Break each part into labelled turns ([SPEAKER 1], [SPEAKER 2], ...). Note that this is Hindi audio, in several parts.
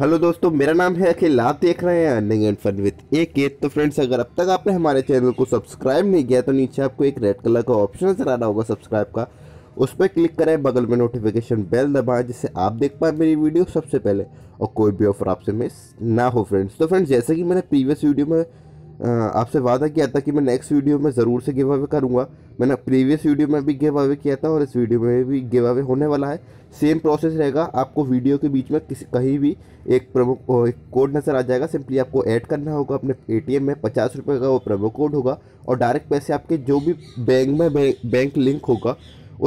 [SPEAKER 1] हेलो दोस्तों मेरा नाम है अखिल आप देख रहे हैं earning and fun with A K तो फ्रेंड्स अगर अब तक आपने हमारे चैनल को सब्सक्राइब नहीं किया तो नीचे आपको एक रेड कलर का ऑप्शन नजर आ रहा होगा सब्सक्राइब का उस पर क्लिक करें बगल में नोटिफिकेशन बेल दबाएं जिससे आप देख पाएँ मेरी वीडियो सबसे पहले और कोई भी ऑफर आपसे मिस ना हो फ्रेंड्स तो फ्रेंड्स जैसे कि मैंने प्रीवियस वीडियो में आपसे वादा किया था कि मैं नेक्स्ट वीडियो में ज़रूर से गिव अवे करूँगा मैंने प्रीवियस वीडियो में भी गिव अवे किया था और इस वीडियो में भी गिव अवे होने वाला है सेम प्रोसेस रहेगा आपको वीडियो के बीच में किसी कहीं भी एक प्रोमो एक कोड नज़र आ जाएगा सिंपली आपको ऐड करना होगा अपने एटीएम में पचास रुपये का वो प्रमो कोड होगा और डायरेक्ट पैसे आपके जो भी बैंक में बैंक लिंक होगा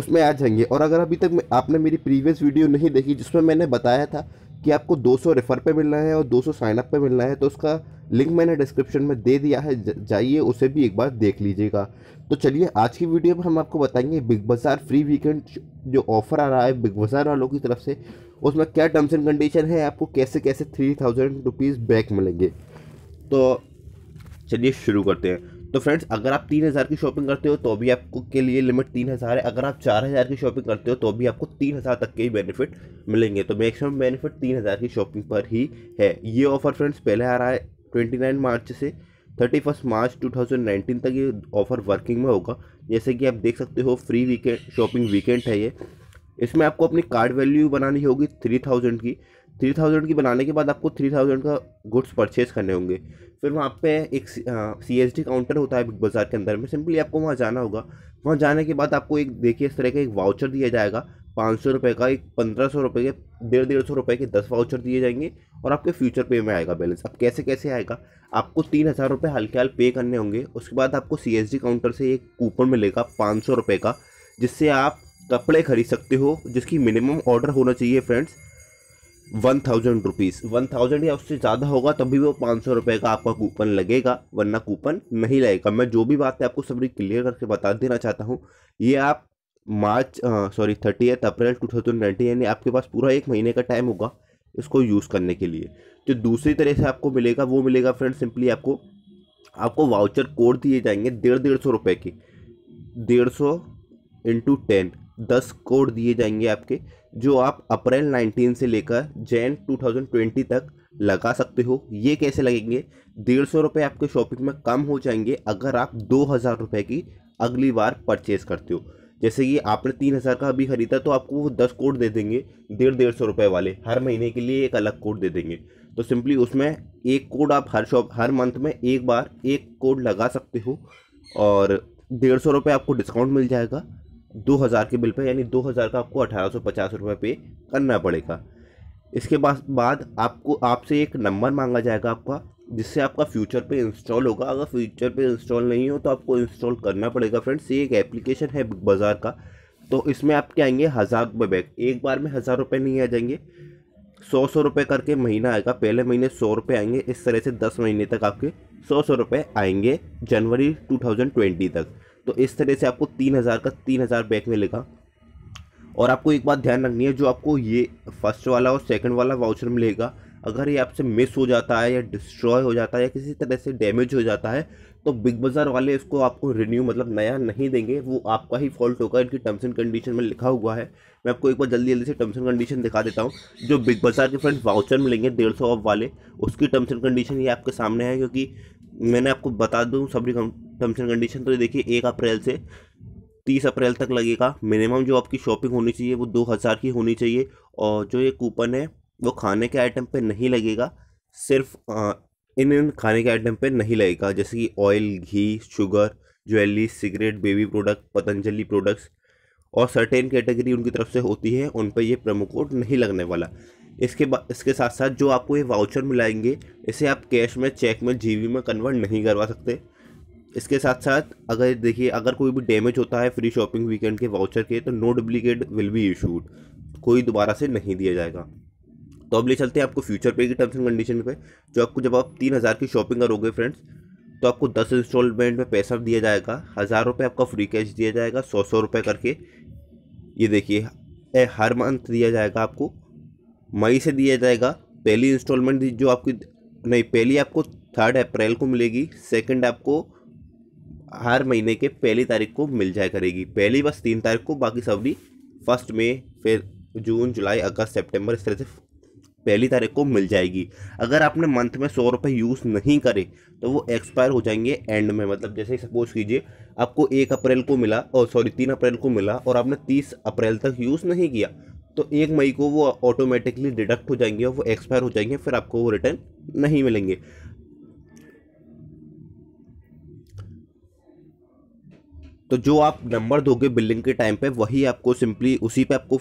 [SPEAKER 1] उसमें आ जाएंगे और अगर अभी तक आपने मेरी प्रीवियस वीडियो नहीं देखी जिसमें मैंने बताया था कि आपको 200 रेफर पे मिलना है और 200 साइन अप पे मिलना है तो उसका लिंक मैंने डिस्क्रिप्शन में दे दिया है जाइए उसे भी एक बार देख लीजिएगा तो चलिए आज की वीडियो में हम आपको बताएंगे बिग बाज़ार फ्री वीकेंड जो ऑफ़र आ रहा है बिग बाज़ार वालों की तरफ से उसमें क्या टर्म्स एंड कंडीशन है आपको कैसे कैसे थ्री थाउजेंड रुपीज़ बैक मिलेंगे तो चलिए शुरू करते हैं तो फ्रेंड्स अगर आप तीन हज़ार की शॉपिंग करते हो तो भी आपको के लिए लिमिट तीन हज़ार है अगर आप चार हज़ार की शॉपिंग करते हो तो भी आपको तीन हज़ार तक के ही बेनिफिट मिलेंगे तो मैक्सिमम बेनिफिट तीन हज़ार की शॉपिंग पर ही है ये ऑफर फ्रेंड्स पहले आ रहा है ट्वेंटी नाइन मार्च से thirty first March two thousand nineteen तक ये ऑफर वर्किंग में होगा जैसे कि आप देख सकते हो फ्री वीकेंड शॉपिंग वीकेंड है ये इसमें आपको अपनी कार्ड वैल्यू बनानी होगी थ्री थाउजेंड की थ्री थाउजेंड की बनाने के बाद आपको थ्री थाउजेंड का गुड्स परचेज करने होंगे फिर वहाँ पे एक सी एच डी काउंटर होता है बिग बाज़ार के अंदर में सिंपली आपको वहाँ जाना होगा वहाँ जाने के बाद आपको एक देखिए इस तरह का एक वाउचर दिया जाएगा पाँच सौ रुपये का एक पंद्रह सौ रुपये के डेढ़ डेढ़ सौ रुपये के दस वाउचर दिए जाएंगे और आपके फ्यूचर पे में आएगा बैलेंस अब कैसे कैसे आएगा आपको तीन हज़ार रुपये हल्के हाल पे करने होंगे उसके बाद आपको सी एच डी काउंटर से एक कूपन मिलेगा पाँच सौ रुपये का जिससे आप कपड़े खरीद सकते हो जिसकी मिनिमम ऑर्डर होना चाहिए friends one thousand rupees one thousand या उससे ज़्यादा होगा तभी वो पाँच सौ रुपये का आपका कूपन लगेगा वरना कूपन नहीं लगेगा मैं जो भी बात है आपको सभी क्लियर करके बता देना चाहता हूँ ये आप March sorry thirtieth April two thousand nineteen यानी आपके पास पूरा एक महीने का टाइम होगा इसको यूज़ करने के लिए जो दूसरी तरह से आपको मिलेगा वो मिलेगा फ्रेंड सिंपली आपको आपको वाउचर कोड दिए जाएंगे डेढ़ डेढ़ सौ रुपये के डेढ़ सौ इंटू टेन दस कोड दिए जाएंगे आपके जो आप अप्रैल 19 से लेकर जैन 2020 तक लगा सकते हो ये कैसे लगेंगे डेढ़ सौ रुपये आपके शॉपिंग में कम हो जाएंगे अगर आप दो हज़ार रुपये की अगली बार परचेज करते हो जैसे कि आपने तीन हज़ार का अभी खरीदा तो आपको वो दस कोड दे देंगे डेढ़ डेढ़ सौ रुपये वाले हर महीने के लिए एक अलग कोड दे देंगे तो सिंपली उसमें एक कोड आप हर शॉप हर मंथ में एक बार एक कोड लगा सकते हो और डेढ़ सौ रुपये आपको डिस्काउंट मिल जाएगा दो हज़ार के बिल पे यानी दो हज़ार का आपको अठारह सौ पचास रुपये पे करना पड़ेगा इसके बाद आपको आपसे एक नंबर मांगा जाएगा आपका जिससे आपका फ्यूचर पे इंस्टॉल होगा अगर फ्यूचर पे इंस्टॉल नहीं हो तो आपको इंस्टॉल करना पड़ेगा फ्रेंड्स ये एक एप्लीकेशन है बिग बाज़ार का तो इसमें आपके आएंगे हज़ार रुपये बैग एक बार में हज़ार रुपये नहीं आ जाएंगे सौ सौ रुपये करके महीना आएगा पहले महीने सौ रुपये आएंगे इस तरह से दस महीने तक आपके सौ सौ रुपये आएंगे जनवरी ट्वेंटी तक तो इस तरह से आपको तीन हज़ार का तीन हज़ार बैक मिलेगा और आपको एक बात ध्यान रखनी है जो आपको ये फर्स्ट वाला और सेकंड वाला वाउचर मिलेगा अगर ये आपसे मिस हो जाता है या डिस्ट्रॉय हो जाता है या किसी तरह से डैमेज हो जाता है तो बिग बाज़ार वाले इसको आपको रिन्यू मतलब नया नहीं देंगे वो आपका ही फॉल्ट होगा इनकी टर्म्स एंड कंडीशन में लिखा हुआ है मैं आपको एक बार जल्दी जल्दी से टर्म्स एंड कंडीशन दिखा देता हूँ जो बिग बाज़ार के फ्रेंड वाउचर मिलेंगे डेढ़ सौ ऑफ वाले उसकी टर्म्स एंड कंडीशन ये आपके सामने है क्योंकि मैंने आपको बता दूँ सभी टर्म्स एंड कंडीशन तो देखिए एक अप्रैल से तीस अप्रैल तक लगेगा मिनिमम जो आपकी शॉपिंग होनी चाहिए वो दो हज़ार की होनी चाहिए और जो ये कूपन है वो खाने के आइटम पे नहीं लगेगा सिर्फ इन इन खाने के आइटम पे नहीं लगेगा जैसे कि ऑयल घी sugar jewellery cigarette baby product Patanjali products और सर्टेन कैटेगरी उनकी तरफ से होती है उन पर यह प्रोमो कोड नहीं लगने वाला इसके इसके साथ साथ जो आपको ये वाउचर मिलाएंगे इसे आप कैश में चेक में जी में कन्वर्ट नहीं करवा सकते इसके साथ साथ अगर देखिए अगर कोई भी डैमेज होता है फ्री शॉपिंग वीकेंड के वाउचर के तो no duplicate will be issued कोई दोबारा से नहीं दिया जाएगा तो अब ले चलते हैं आपको फ्यूचर पे की टर्म्स एंड कंडीशन पे जो आपको जब आप तीन हज़ार की शॉपिंग करोगे फ्रेंड्स तो आपको दस इंस्टॉलमेंट में पैसा दिया जाएगा हज़ार रुपये आपका फ्री कैश दिया जाएगा सौ सौ रुपये करके ये देखिए हर मंथ दिया जाएगा आपको मई से दिया जाएगा पहली इंस्टॉलमेंट जो आपकी नहीं पहली आपको थर्ड अप्रैल को मिलेगी सेकंड आपको हर महीने के पहली तारीख को मिल जाए करेगी पहली बस तीन तारीख को बाकी सभी फर्स्ट मे फिर जून जुलाई अगस्त सितंबर इस तरह से पहली तारीख को मिल जाएगी अगर आपने मंथ में सौ रुपये यूज़ नहीं करे तो वो एक्सपायर हो जाएंगे एंड में मतलब जैसे सपोज कीजिए आपको एक अप्रैल को मिला और सॉरी तीन अप्रैल को मिला और आपने तीस अप्रैल तक यूज़ नहीं किया तो एक मई को वो ऑटोमेटिकली डिडक्ट हो जाएंगे और वो एक्सपायर हो जाएंगे फिर आपको वो रिटर्न नहीं मिलेंगे तो जो आप नंबर दोगे बिलिंग के टाइम पे वही आपको सिंपली उसी पे आपको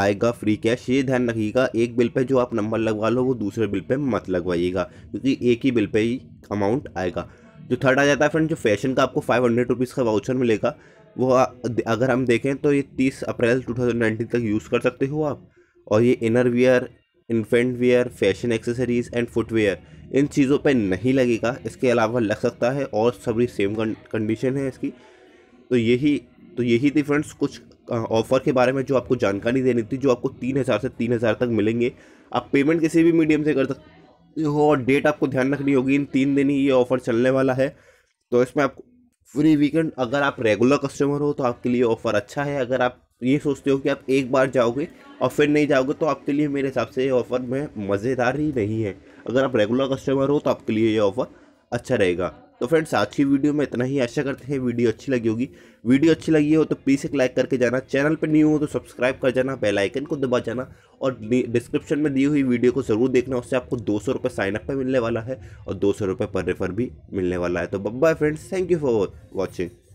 [SPEAKER 1] आएगा फ्री कैश ये ध्यान रखिएगा एक बिल पे जो आप नंबर लगवा लो वो दूसरे बिल पे मत लगवाइएगा क्योंकि एक ही बिल पे ही अमाउंट आएगा जो थर्ड आ जाता है फ्रेंड जो फैशन का आपको फाइव हंड्रेड रुपीज़ का वाउचर मिलेगा वो अगर हम देखें तो ये 30 अप्रैल 2019 तक यूज़ कर सकते हो आप और ये inner wear infant wear fashion accessories and footwear इन चीज़ों पे नहीं लगेगा इसके अलावा लग सकता है और सभी सेम कंडीशन है इसकी तो यही तो यही थी फ्रेंड्स कुछ ऑफ़र के बारे में जो आपको जानकारी देनी थी जो आपको तीन हज़ार से तीन हज़ार तक मिलेंगे आप पेमेंट किसी भी मीडियम से कर सकते हो और डेट आपको ध्यान रखनी होगी इन तीन दिन ही ये ऑफ़र चलने वाला है तो इसमें आपको फ्री वीकेंड अगर आप रेगुलर कस्टमर हो तो आपके लिए ऑफ़र अच्छा है अगर आप ये सोचते हो कि आप एक बार जाओगे और फिर नहीं जाओगे तो आपके लिए मेरे हिसाब से ये ऑफ़र में मज़ेदार ही नहीं है अगर आप रेगुलर कस्टमर हो तो आपके लिए ये ऑफ़र अच्छा रहेगा तो फ्रेंड्स आज की वीडियो में इतना ही आशा करते हैं वीडियो अच्छी लगी होगी वीडियो अच्छी लगी हो तो प्लीज़ एक लाइक करके जाना चैनल पर न्यू हो तो सब्सक्राइब कर जाना बेलाइकन को दबा जाना और डिस्क्रिप्शन में दी हुई वीडियो को ज़रूर देखना उससे आपको दो सौ रुपये साइनअप पर मिलने वाला है और दो सौ रुपये पर रेफर भी मिलने वाला है तो बब्बा friends thank you for watching